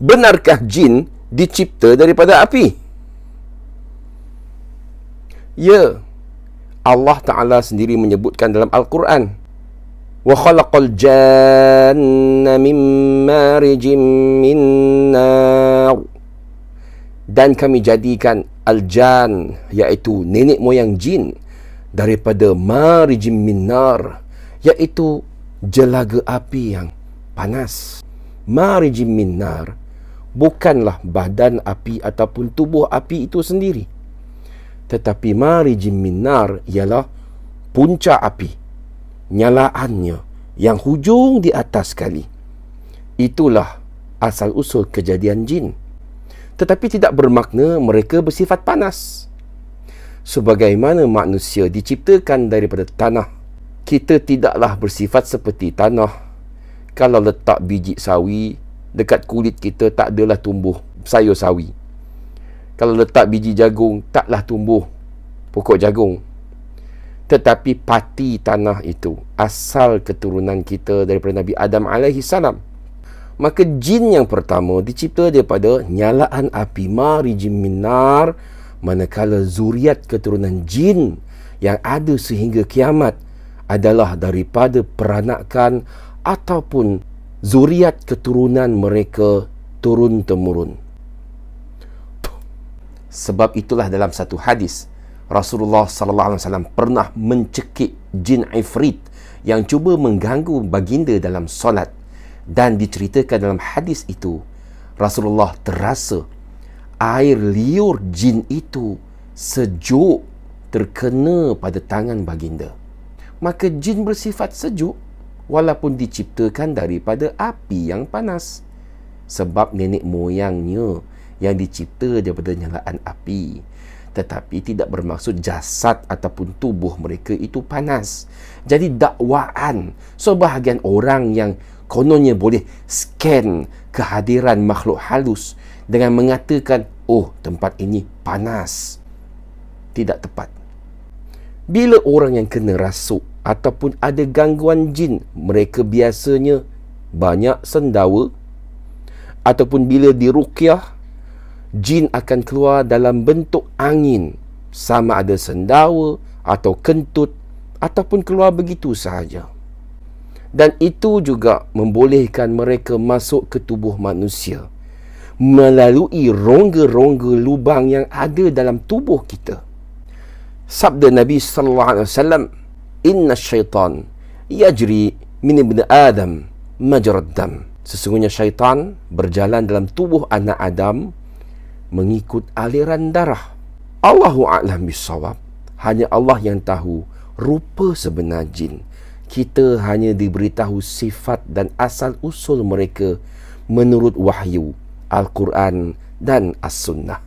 benarkah jin dicipta daripada api? Ya. Allah Taala sendiri menyebutkan dalam Al-Quran. Wa khalaqal janna min marijim min Dan kami jadikan al-jan iaitu nenek moyang jin daripada marijim min iaitu jelaga api yang panas. Marijim min bukanlah badan api ataupun tubuh api itu sendiri tetapi marijim minar ialah punca api nyalaannya yang hujung di atas sekali itulah asal usul kejadian jin tetapi tidak bermakna mereka bersifat panas sebagaimana manusia diciptakan daripada tanah kita tidaklah bersifat seperti tanah kalau letak biji sawi dekat kulit kita tak adalah tumbuh sayur sawi. Kalau letak biji jagung, taklah tumbuh pokok jagung. Tetapi pati tanah itu, asal keturunan kita daripada Nabi Adam alaihi salam. Maka jin yang pertama dicipta daripada nyalaan api marijim minar manakala zuriat keturunan jin yang ada sehingga kiamat adalah daripada peranakan ataupun zuriat keturunan mereka turun temurun. Sebab itulah dalam satu hadis Rasulullah sallallahu alaihi wasallam pernah mencekik jin ifrit yang cuba mengganggu baginda dalam solat dan diceritakan dalam hadis itu Rasulullah terasa air liur jin itu sejuk terkena pada tangan baginda maka jin bersifat sejuk walaupun diciptakan daripada api yang panas sebab nenek moyangnya yang dicipta daripada nyalaan api tetapi tidak bermaksud jasad ataupun tubuh mereka itu panas jadi dakwaan sebahagian orang yang kononnya boleh scan kehadiran makhluk halus dengan mengatakan oh tempat ini panas tidak tepat bila orang yang kena rasuk ataupun ada gangguan jin, mereka biasanya banyak sendawa ataupun bila diruqyah jin akan keluar dalam bentuk angin sama ada sendawa atau kentut ataupun keluar begitu sahaja dan itu juga membolehkan mereka masuk ke tubuh manusia melalui rongga-rongga lubang yang ada dalam tubuh kita sabda nabi sallallahu alaihi wasallam inna syaitan yajri min ibn adam majrad sesungguhnya syaitan berjalan dalam tubuh anak adam mengikut aliran darah Allahu a'lam bisawab hanya Allah yang tahu rupa sebenar jin kita hanya diberitahu sifat dan asal usul mereka menurut wahyu al-Quran dan as-sunnah